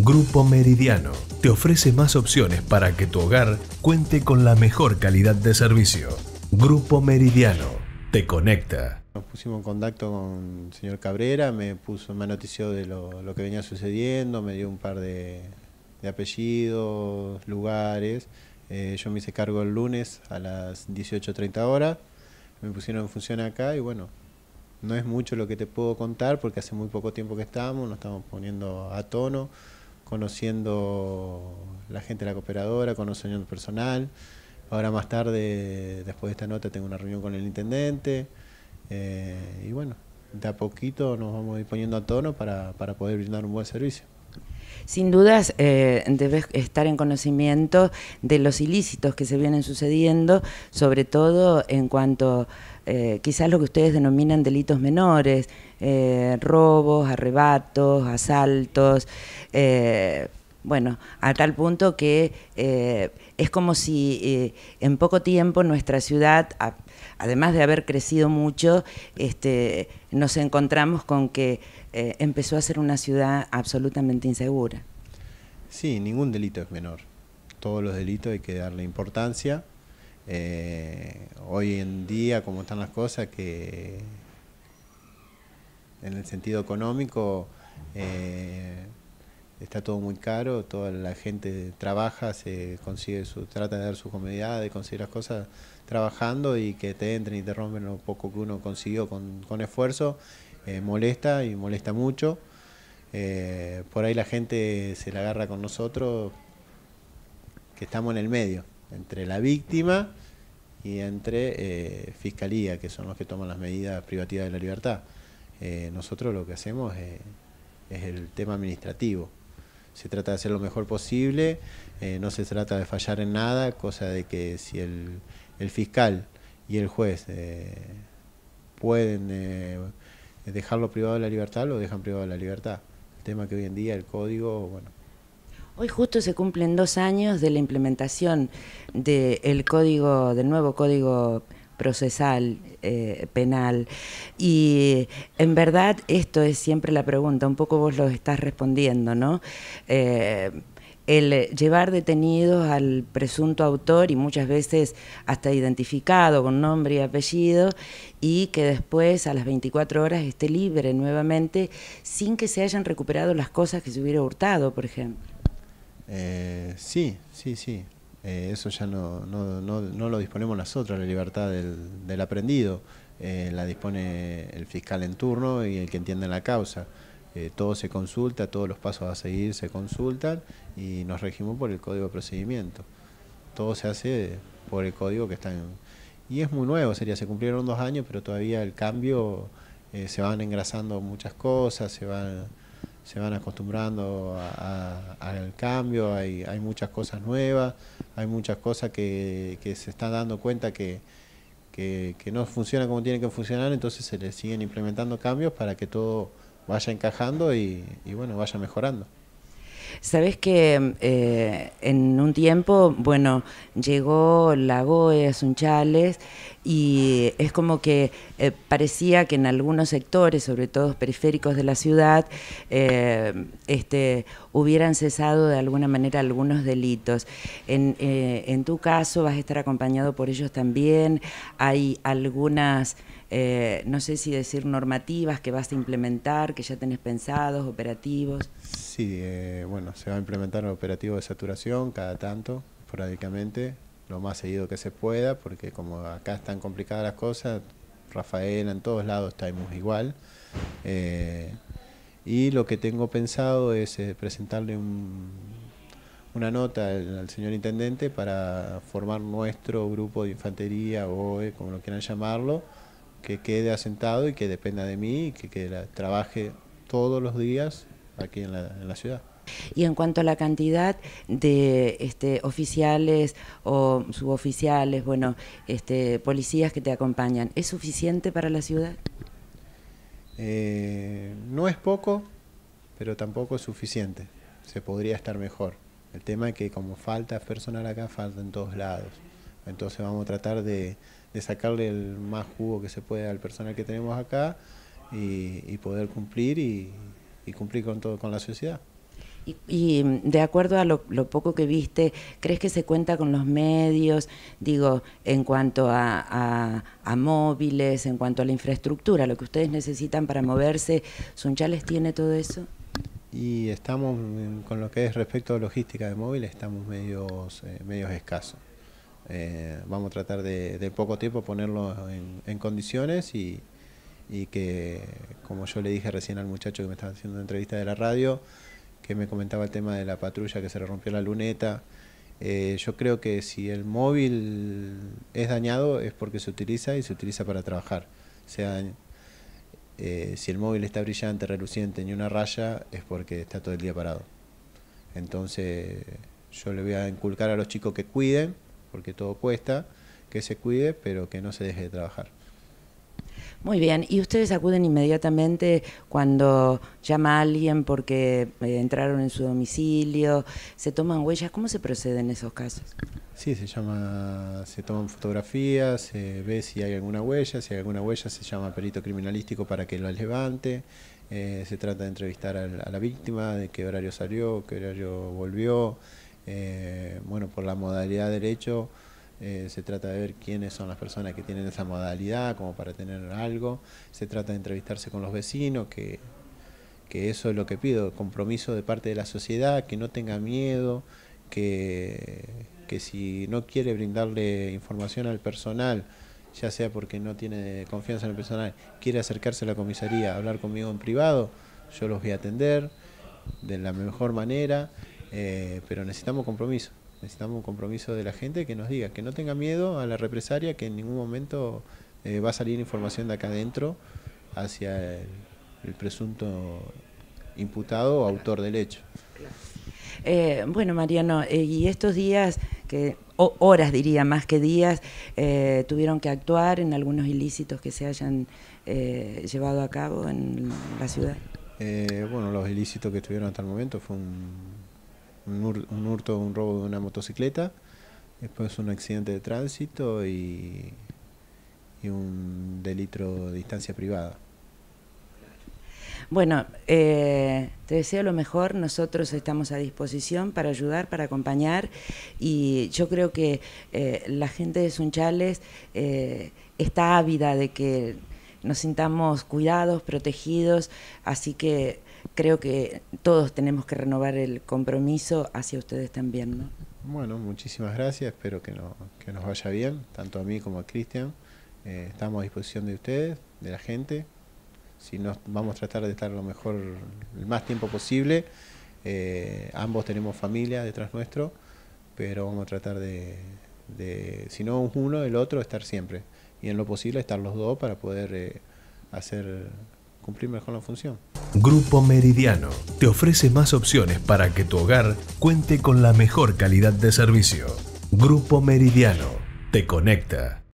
Grupo Meridiano te ofrece más opciones para que tu hogar cuente con la mejor calidad de servicio. Grupo Meridiano te conecta. Nos pusimos en contacto con el señor Cabrera, me puso, me notició de lo, que venía sucediendo, me dio un par de, apellidos, lugares. Eh, yo me hice cargo el lunes a las 18.30 horas, me pusieron en función acá y bueno, no es mucho lo que te puedo contar porque hace muy poco tiempo que estamos, nos estamos poniendo a tono conociendo la gente de la cooperadora, conociendo el personal. Ahora más tarde, después de esta nota, tengo una reunión con el intendente. Eh, y bueno, de a poquito nos vamos a ir poniendo a tono para poder brindar un buen servicio. Sin dudas, eh, debes estar en conocimiento de los ilícitos que se vienen sucediendo, sobre todo en cuanto eh, quizás lo que ustedes denominan delitos menores, eh, robos, arrebatos, asaltos, eh, bueno, a tal punto que eh, es como si eh, en poco tiempo nuestra ciudad, además de haber crecido mucho, este, nos encontramos con que eh, empezó a ser una ciudad absolutamente insegura. Sí, ningún delito es menor. Todos los delitos hay que darle importancia. hoy en día, como están las cosas, que en el sentido económico está todo muy caro, toda la gente trabaja, se consigue su, trata de dar su comodidad, de conseguir las cosas trabajando y que te entren y te rompen lo poco que uno consiguió con, esfuerzo, eh, molesta y molesta mucho. Eh, por ahí la gente se la agarra con nosotros que estamos en el medio, entre la víctima y entre eh, fiscalía, que son los que toman las medidas privativas de la libertad. nosotros lo que hacemos es el tema administrativo se trata de hacer lo mejor posible, eh, no se trata de fallar en nada, cosa de que si el, fiscal y el juez eh, pueden eh, dejarlo privado de la libertad, lo dejan privado de la libertad. El tema que hoy en día el código, bueno. Hoy justo se cumplen dos años de la implementación del el código, del nuevo código procesal, eh, penal. Y en verdad esto es siempre la pregunta, un poco vos lo estás respondiendo, ¿no? Eh, el llevar detenidos al presunto autor y muchas veces hasta identificado con nombre y apellido y que después a las 24 horas esté libre nuevamente sin que se hayan recuperado las cosas que se hubiera hurtado, por ejemplo. Eh, sí, sí, sí. Eh, eso ya no, no, no, no, lo disponemos nosotros, la libertad del, aprendido. Eh, la dispone el fiscal en turno y el que entiende la causa. Eh, todo se consulta, todos los pasos a seguir se consultan y nos regimos por el código de procedimiento. Todo se hace por el código que está en... Y es muy nuevo, sería, se cumplieron dos años, pero todavía el cambio, se van engrasando muchas cosas, se van se van acostumbrando al cambio, hay, hay, muchas cosas nuevas, hay muchas cosas que, que se están dando cuenta que, que, no funciona como tiene que funcionar, entonces se le siguen implementando cambios para que todo vaya encajando y, y bueno, vaya mejorando. Sabes que eh, en un tiempo, bueno, llegó a Sunchales, y es como que eh, parecía que en algunos sectores, sobre todo periféricos de la ciudad, eh, este, hubieran cesado de alguna manera algunos delitos. En, en tu caso vas a estar acompañado por ellos también. Hay algunas... Eh, no sé si decir normativas que vas a implementar, que ya tenés pensados, operativos. Sí, eh, bueno, se va a implementar un operativo de saturación cada tanto, esporádicamente, lo más seguido que se pueda, porque como acá están complicadas las cosas, Rafael en todos lados estamos igual. Eh, y lo que tengo pensado es presentarle una nota al, al, señor intendente para formar nuestro grupo de infantería, o como lo quieran llamarlo, que quede asentado y que dependa de mí y que, trabaje todos los días aquí en la, ciudad. Y en cuanto a la cantidad de este, oficiales o suboficiales, bueno, este, policías que te acompañan, ¿es suficiente para la ciudad? Eh, no es poco, pero tampoco es suficiente. Se podría estar mejor. El tema es que como falta personal acá, falta en todos lados. Entonces vamos a tratar de, sacarle el más jugo que se pueda al personal que tenemos acá y, poder cumplir y, cumplir con todo con la sociedad. Y, mm, de acuerdo a lo, poco que viste, ¿crees que se cuenta con los medios? Digo, en cuanto a, móviles, en cuanto a la infraestructura, lo que ustedes necesitan para moverse, ¿Sunchales tiene todo eso? Y estamos, mm, con lo que es respecto a logística de móviles, estamos medios, eh, medios escasos. Eh, vamos a tratar de, poco tiempo ponerlo en, condiciones y, que, como yo le dije recién al muchacho que me estaba haciendo una entrevista de la radio, que me comentaba el tema de la patrulla que se le rompió la luneta. Eh, yo creo que si el móvil es dañado es porque se utiliza y se utiliza para trabajar. sea, eh, si el móvil está brillante, reluciente, ni una raya, es porque está todo el día parado. Entonces, yo le voy a inculcar a los chicos que cuiden porque todo cuesta, que se cuide, pero que no se deje de trabajar. Muy bien, ¿y ustedes acuden inmediatamente cuando llama a alguien porque eh, entraron en su domicilio? ¿Se toman huellas? ¿Cómo se procede en esos casos? Sí, se llama, se toman fotografías, se ve si hay alguna huella, si hay alguna huella se llama perito criminalístico para que lo levante, eh, se trata de entrevistar a la víctima, de qué horario salió, qué horario volvió, eh, bueno, por la modalidad de derecho eh, se trata de ver quiénes son las personas que tienen esa modalidad, como para tener algo. Se trata de entrevistarse con los vecinos, que, eso es lo que pido, compromiso de parte de la sociedad, que no tenga miedo, que, que si no quiere brindarle información al personal, ya sea porque no tiene confianza en el personal, quiere acercarse a la comisaría, hablar conmigo en privado, yo los voy a atender de la mejor manera eh, pero necesitamos compromiso, necesitamos un compromiso de la gente que nos diga, que no tenga miedo a la represaria que en ningún momento eh, va a salir información de acá adentro hacia el, presunto imputado o autor del hecho. Eh, bueno, Mariano, y estos días, que horas diría más que días, tuvieron que actuar en algunos ilícitos que se hayan llevado a cabo en la ciudad. bueno, los ilícitos que estuvieron hasta el momento fue un un, hurto un robo de una motocicleta, después un accidente de tránsito y, un delito de distancia privada. Bueno, eh, te deseo lo mejor, nosotros estamos a disposición para ayudar, para acompañar y yo creo que eh, la gente de Sunchales eh, está ávida de que nos sintamos cuidados, protegidos, así que creo que todos tenemos que renovar el compromiso hacia ustedes también. Bueno, muchísimas gracias, espero que, nos vaya bien, tanto a mí como a Cristian. Eh, estamos a disposición de ustedes, de la gente. Si no vamos a tratar de estar lo mejor, el más tiempo posible. Eh, ambos tenemos familia detrás nuestro, pero vamos a tratar de, si no uno, el otro, estar siempre. Y en lo posible estar los dos para poder eh, hacer cumplir mejor la función. Grupo Meridiano te ofrece más opciones para que tu hogar cuente con la mejor calidad de servicio. Grupo Meridiano te conecta.